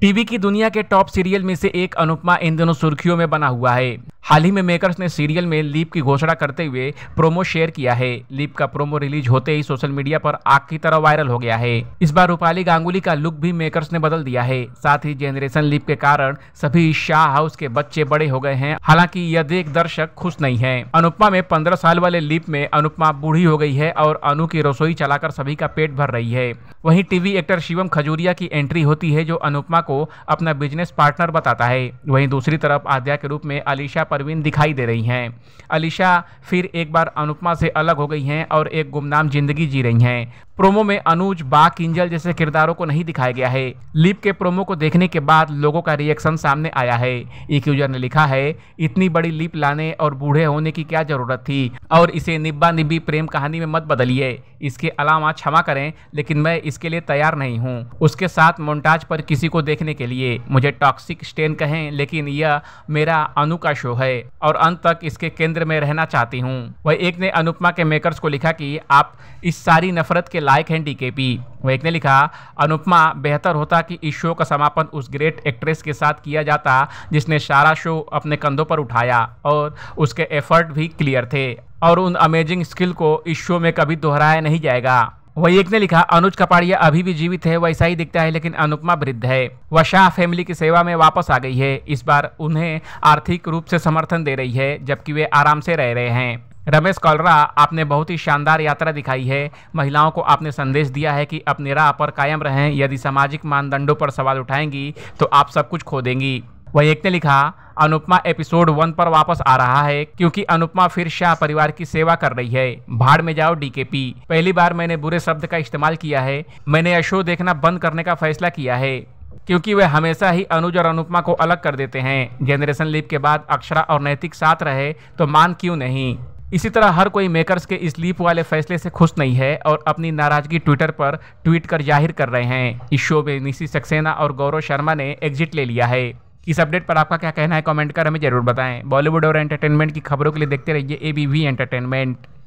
TV की दुनिया के टॉप सीरियल में से एक अनुपमा इन दिनों सुर्खियों में बना हुआ है हाल ही में मेकर्स ने सीरियल में लीप की घोषणा करते हुए प्रोमो शेयर किया है लीप का प्रोमो रिलीज होते ही सोशल मीडिया पर आग की तरह वायरल हो गया है इस बार रूपाली गांगुली का लुक भी मेकर्स ने बदल दिया है साथ ही जेनरेशन लीप के कारण सभी शाह हाउस के बच्चे बड़े हो गए हैं हालांकि यह देख दर्शक खुश नहीं है अनुपमा में पंद्रह साल वाले लीप में अनुपमा बूढ़ी हो गई है और अनु की रसोई चलाकर सभी का पेट भर रही है वहीं टीवी एक्टर शिवम खजूरिया की एंट्री होती है जो अनुपमा को अपना बिजनेस पार्टनर बताता है वहीं दूसरी तरफ आद्या के रूप में अलीशा पर परवीन दिखाई दे रही हैं अलीशा फिर एक बार अनुपमा से अलग हो गई हैं और एक गुमनाम जिंदगी जी रही हैं प्रोमो में अनुज बा किंजल जैसे किरदारों को नहीं दिखाया गया है लिप के प्रोमो को देखने के बाद लोगों का रिएक्शन सामने आया है एक e यूजर ने लिखा है इतनी बड़ी लिप लाने और बूढ़े होने की क्या जरूरत थी और इसे निब्बा निब्बी प्रेम कहानी में मत बदलिए इसके अलावा क्षमा करें लेकिन मैं इसके लिए तैयार नहीं हूँ उसके साथ मोन्टाज पर किसी को देखने के लिए मुझे टॉक्सिक स्टेन कहें लेकिन यह मेरा अनु का शो है है और अंत तक इसके केंद्र में रहना चाहती हूँ वह एक ने अनुपमा के मेकर्स को लिखा कि आप इस सारी नफरत के लायक हैं डीकेपी वह एक ने लिखा अनुपमा बेहतर होता कि इस शो का समापन उस ग्रेट एक्ट्रेस के साथ किया जाता जिसने सारा शो अपने कंधों पर उठाया और उसके एफर्ट भी क्लियर थे और उन अमेजिंग स्किल को इस शो में कभी दोहराया नहीं जाएगा वही एक ने लिखा अनुज कपाड़िया अभी भी जीवित है वैसा ही दिखता है लेकिन अनुपमा वृद्ध है वह शाह फैमिली की सेवा में वापस आ गई है इस बार उन्हें आर्थिक रूप से समर्थन दे रही है जबकि वे आराम से रह रहे हैं रमेश कॉलरा आपने बहुत ही शानदार यात्रा दिखाई है महिलाओं को आपने संदेश दिया है कि अपने राह पर कायम रहें यदि सामाजिक मानदंडों पर सवाल उठाएंगी तो आप सब कुछ खो देंगी वही एक ने लिखा अनुपमा एपिसोड वन पर वापस आ रहा है क्योंकि अनुपमा फिर शाह परिवार की सेवा कर रही है भाड़ में जाओ डीकेपी पहली बार मैंने बुरे शब्द का इस्तेमाल किया है मैंने यह शो देखना बंद करने का फैसला किया है क्योंकि वे हमेशा ही अनुज और अनुपमा को अलग कर देते हैं जेनरेशन लीप के बाद अक्षरा और नैतिक साथ रहे तो मान क्यों नहीं इसी तरह हर कोई मेकर्स के इस लीप वाले फैसले से खुश नहीं है और अपनी नाराजगी ट्विटर पर ट्वीट कर जाहिर कर रहे हैं इस शो में निशी सक्सेना और गौरव शर्मा ने एग्जिट ले लिया है इस अपडेट पर आपका क्या कहना है कमेंट कर हमें जरूर बताएं बॉलीवुड और एंटरटेनमेंट की खबरों के लिए देखते रहिए ए बी वी एंटरटेनमेंट